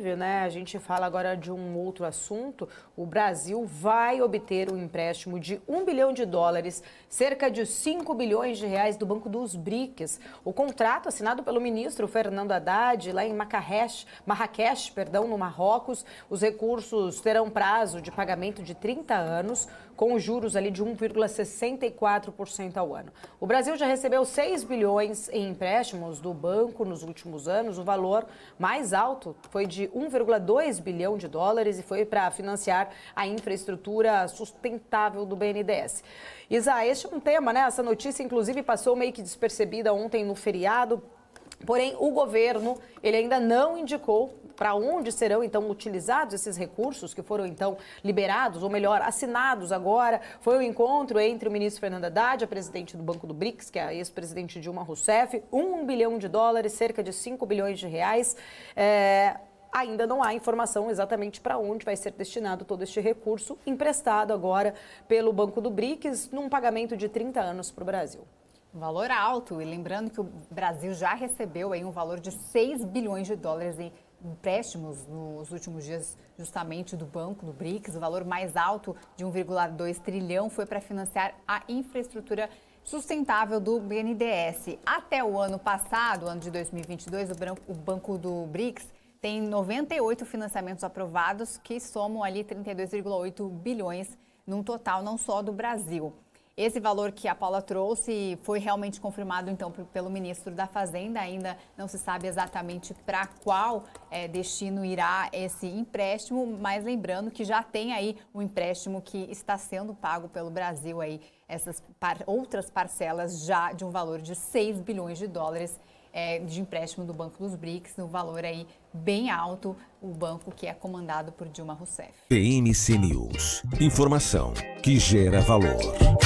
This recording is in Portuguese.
Né? A gente fala agora de um outro assunto. O Brasil vai obter um empréstimo de 1 bilhão de dólares, cerca de 5 bilhões de reais do Banco dos BRICS. O contrato assinado pelo ministro Fernando Haddad lá em Marrakech, perdão, no Marrocos, os recursos terão prazo de pagamento de 30 anos, com juros ali de 1,64% ao ano. O Brasil já recebeu 6 bilhões em empréstimos do banco nos últimos anos. O valor mais alto foi de 1,2 bilhão de dólares e foi para financiar a infraestrutura sustentável do BNDES. Isa, este é um tema, né? Essa notícia, inclusive, passou meio que despercebida ontem no feriado. Porém, o governo ele ainda não indicou para onde serão então utilizados esses recursos que foram então liberados, ou melhor, assinados agora. Foi o um encontro entre o ministro Fernando Haddad, a presidente do Banco do BRICS, que é a ex-presidente Dilma Rousseff, um bilhão de dólares, cerca de 5 bilhões de reais. É ainda não há informação exatamente para onde vai ser destinado todo este recurso emprestado agora pelo Banco do BRICS num pagamento de 30 anos para o Brasil. Valor alto, e lembrando que o Brasil já recebeu aí um valor de 6 bilhões de dólares em empréstimos nos últimos dias, justamente do banco, do BRICS. O valor mais alto de 1,2 trilhão foi para financiar a infraestrutura sustentável do BNDES. Até o ano passado, ano de 2022, o Banco do BRICS tem 98 financiamentos aprovados, que somam ali 32,8 bilhões num total não só do Brasil. Esse valor que a Paula trouxe foi realmente confirmado, então, pelo ministro da Fazenda. Ainda não se sabe exatamente para qual é, destino irá esse empréstimo, mas lembrando que já tem aí um empréstimo que está sendo pago pelo Brasil aí, essas par outras parcelas já de um valor de 6 bilhões de dólares é, de empréstimo do Banco dos BRICS, no um valor aí bem alto, o banco que é comandado por Dilma Rousseff. PMC News. Informação que gera valor.